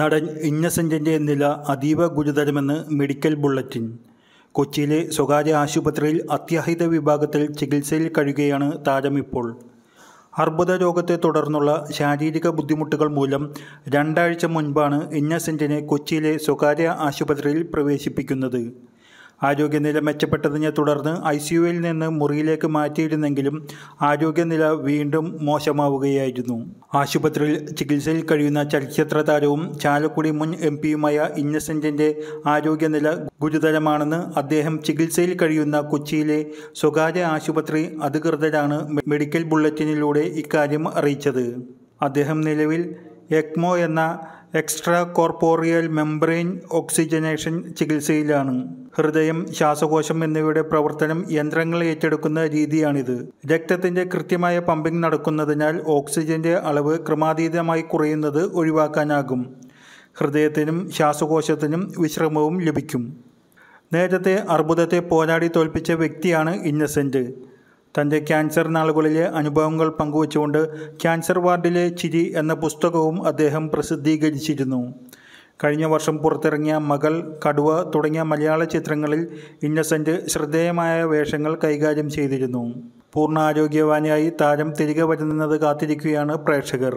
നടൻ ഇന്നസെൻറ്റിൻ്റെ നില അതീവ ഗുരുതരമെന്ന് മെഡിക്കൽ ബുള്ളറ്റിൻ കൊച്ചിയിലെ സ്വകാര്യ ആശുപത്രിയിൽ അത്യാഹിത വിഭാഗത്തിൽ ചികിത്സയിൽ കഴിയുകയാണ് ഇപ്പോൾ അർബുദ രോഗത്തെ തുടർന്നുള്ള ശാരീരിക ബുദ്ധിമുട്ടുകൾ മൂലം രണ്ടാഴ്ച മുൻപാണ് ഇന്നസെൻറ്റിനെ കൊച്ചിയിലെ സ്വകാര്യ ആശുപത്രിയിൽ പ്രവേശിപ്പിക്കുന്നത് ആരോഗ്യനില മെച്ചപ്പെട്ടതിനെ തുടർന്ന് ഐ സിയുവിൽ നിന്ന് മുറിയിലേക്ക് മാറ്റിയിരുന്നെങ്കിലും ആരോഗ്യനില വീണ്ടും മോശമാവുകയായിരുന്നു ആശുപത്രിയിൽ ചികിത്സയിൽ കഴിയുന്ന ചലച്ചിത്ര താരവും ചാലക്കുടി മുൻ എം പിയുമായ ഇന്നസെൻറ്റിൻ്റെ ആരോഗ്യനില ഗുരുതരമാണെന്ന് അദ്ദേഹം ചികിത്സയിൽ കഴിയുന്ന കൊച്ചിയിലെ സ്വകാര്യ ആശുപത്രി അധികൃതരാണ് മെഡിക്കൽ ബുള്ളറ്റിനിലൂടെ ഇക്കാര്യം അറിയിച്ചത് അദ്ദേഹം നിലവിൽ എക്മോ എന്ന എക്സ്ട്രാ കോർപ്പോറിയൽ മെംബ്രെയിൻ ഓക്സിജനേഷൻ ചികിത്സയിലാണ് ഹൃദയം ശ്വാസകോശം എന്നിവയുടെ പ്രവർത്തനം യന്ത്രങ്ങൾ ഏറ്റെടുക്കുന്ന രീതിയാണിത് രക്തത്തിന്റെ കൃത്യമായ പമ്പിംഗ് നടക്കുന്നതിനാൽ ഓക്സിജന്റെ അളവ് ക്രമാതീതമായി കുറയുന്നത് ഒഴിവാക്കാനാകും ഹൃദയത്തിനും ശ്വാസകോശത്തിനും വിശ്രമവും ലഭിക്കും നേരത്തെ അർബുദത്തെ പോരാടി തോൽപ്പിച്ച വ്യക്തിയാണ് ഇന്നസെൻറ്റ് തൻ്റെ ക്യാൻസർ നാളുകളിലെ അനുഭവങ്ങൾ പങ്കുവച്ചുകൊണ്ട് ക്യാൻസർ വാർഡിലെ ചിരി എന്ന പുസ്തകവും അദ്ദേഹം പ്രസിദ്ധീകരിച്ചിരുന്നു കഴിഞ്ഞ വർഷം പുറത്തിറങ്ങിയ മകൾ കടുവ തുടങ്ങിയ മലയാള ചിത്രങ്ങളിൽ ഇന്നസെൻ്റ് ശ്രദ്ധേയമായ വേഷങ്ങൾ കൈകാര്യം ചെയ്തിരുന്നു പൂർണ്ണ ആരോഗ്യവാനിയായി താരം തിരികെ വരുന്നത് കാത്തിരിക്കുകയാണ് പ്രേക്ഷകർ